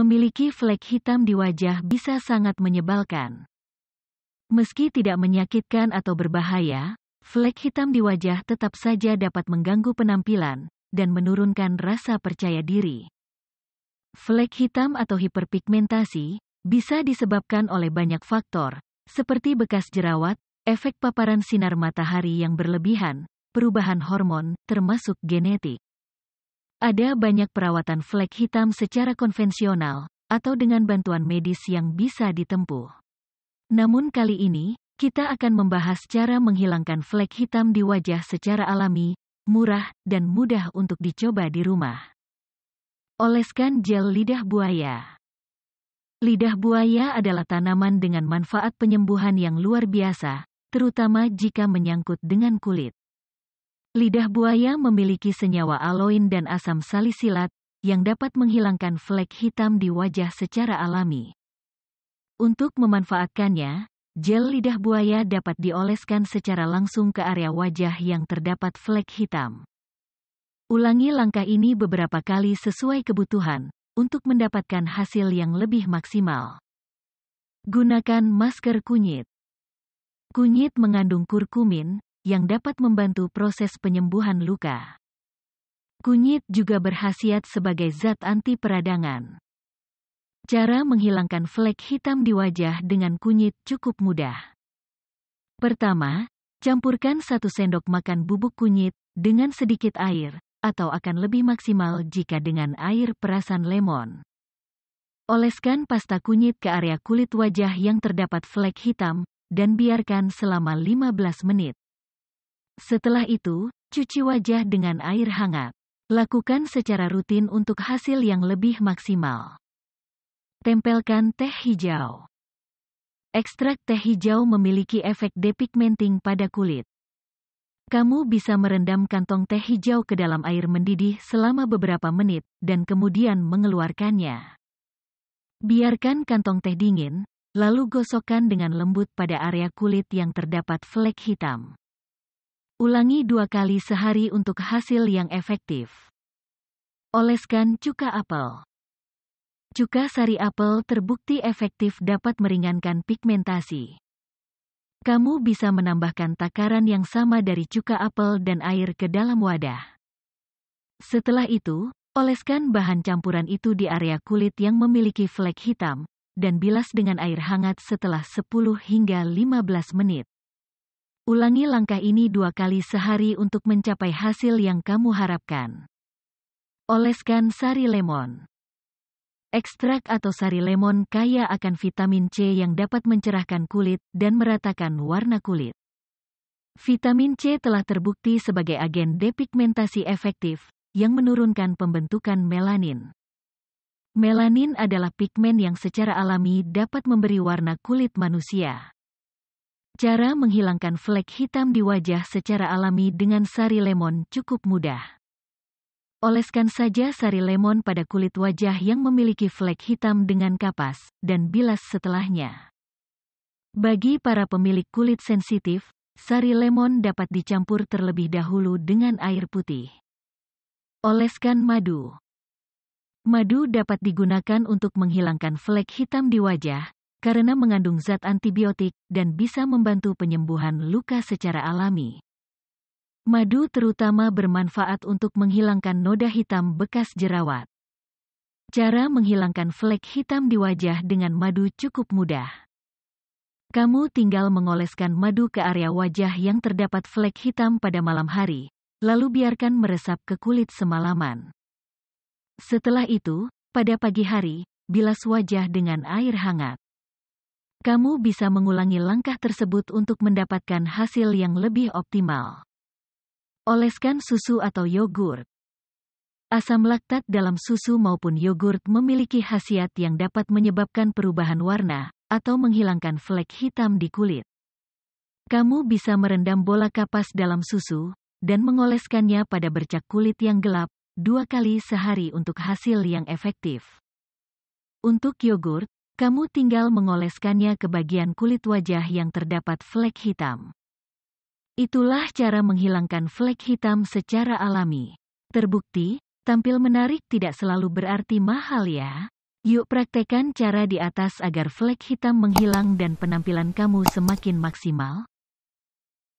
memiliki flek hitam di wajah bisa sangat menyebalkan. Meski tidak menyakitkan atau berbahaya, flek hitam di wajah tetap saja dapat mengganggu penampilan dan menurunkan rasa percaya diri. Flek hitam atau hiperpigmentasi bisa disebabkan oleh banyak faktor, seperti bekas jerawat, efek paparan sinar matahari yang berlebihan, perubahan hormon, termasuk genetik. Ada banyak perawatan flek hitam secara konvensional, atau dengan bantuan medis yang bisa ditempuh. Namun kali ini, kita akan membahas cara menghilangkan flek hitam di wajah secara alami, murah, dan mudah untuk dicoba di rumah. Oleskan gel lidah buaya. Lidah buaya adalah tanaman dengan manfaat penyembuhan yang luar biasa, terutama jika menyangkut dengan kulit. Lidah buaya memiliki senyawa aloin dan asam salisilat, yang dapat menghilangkan flek hitam di wajah secara alami. Untuk memanfaatkannya, gel lidah buaya dapat dioleskan secara langsung ke area wajah yang terdapat flek hitam. Ulangi langkah ini beberapa kali sesuai kebutuhan, untuk mendapatkan hasil yang lebih maksimal. Gunakan masker kunyit. Kunyit mengandung kurkumin, yang dapat membantu proses penyembuhan luka. Kunyit juga berhasiat sebagai zat anti peradangan. Cara menghilangkan flek hitam di wajah dengan kunyit cukup mudah. Pertama, campurkan satu sendok makan bubuk kunyit dengan sedikit air, atau akan lebih maksimal jika dengan air perasan lemon. Oleskan pasta kunyit ke area kulit wajah yang terdapat flek hitam, dan biarkan selama 15 menit. Setelah itu, cuci wajah dengan air hangat. Lakukan secara rutin untuk hasil yang lebih maksimal. Tempelkan teh hijau. Ekstrak teh hijau memiliki efek depigmenting pada kulit. Kamu bisa merendam kantong teh hijau ke dalam air mendidih selama beberapa menit dan kemudian mengeluarkannya. Biarkan kantong teh dingin, lalu gosokkan dengan lembut pada area kulit yang terdapat flek hitam. Ulangi dua kali sehari untuk hasil yang efektif. Oleskan cuka apel. Cuka sari apel terbukti efektif dapat meringankan pigmentasi. Kamu bisa menambahkan takaran yang sama dari cuka apel dan air ke dalam wadah. Setelah itu, oleskan bahan campuran itu di area kulit yang memiliki flek hitam, dan bilas dengan air hangat setelah 10 hingga 15 menit. Ulangi langkah ini dua kali sehari untuk mencapai hasil yang kamu harapkan. Oleskan sari lemon. Ekstrak atau sari lemon kaya akan vitamin C yang dapat mencerahkan kulit dan meratakan warna kulit. Vitamin C telah terbukti sebagai agen depigmentasi efektif yang menurunkan pembentukan melanin. Melanin adalah pigmen yang secara alami dapat memberi warna kulit manusia. Cara menghilangkan flek hitam di wajah secara alami dengan sari lemon cukup mudah. Oleskan saja sari lemon pada kulit wajah yang memiliki flek hitam dengan kapas dan bilas setelahnya. Bagi para pemilik kulit sensitif, sari lemon dapat dicampur terlebih dahulu dengan air putih. Oleskan madu. Madu dapat digunakan untuk menghilangkan flek hitam di wajah karena mengandung zat antibiotik dan bisa membantu penyembuhan luka secara alami. Madu terutama bermanfaat untuk menghilangkan noda hitam bekas jerawat. Cara menghilangkan flek hitam di wajah dengan madu cukup mudah. Kamu tinggal mengoleskan madu ke area wajah yang terdapat flek hitam pada malam hari, lalu biarkan meresap ke kulit semalaman. Setelah itu, pada pagi hari, bilas wajah dengan air hangat kamu bisa mengulangi langkah tersebut untuk mendapatkan hasil yang lebih optimal. Oleskan susu atau yogurt. Asam laktat dalam susu maupun yogurt memiliki khasiat yang dapat menyebabkan perubahan warna atau menghilangkan flek hitam di kulit. Kamu bisa merendam bola kapas dalam susu dan mengoleskannya pada bercak kulit yang gelap dua kali sehari untuk hasil yang efektif. Untuk yogurt, kamu tinggal mengoleskannya ke bagian kulit wajah yang terdapat flek hitam. Itulah cara menghilangkan flek hitam secara alami. Terbukti, tampil menarik tidak selalu berarti mahal ya. Yuk praktekkan cara di atas agar flek hitam menghilang dan penampilan kamu semakin maksimal.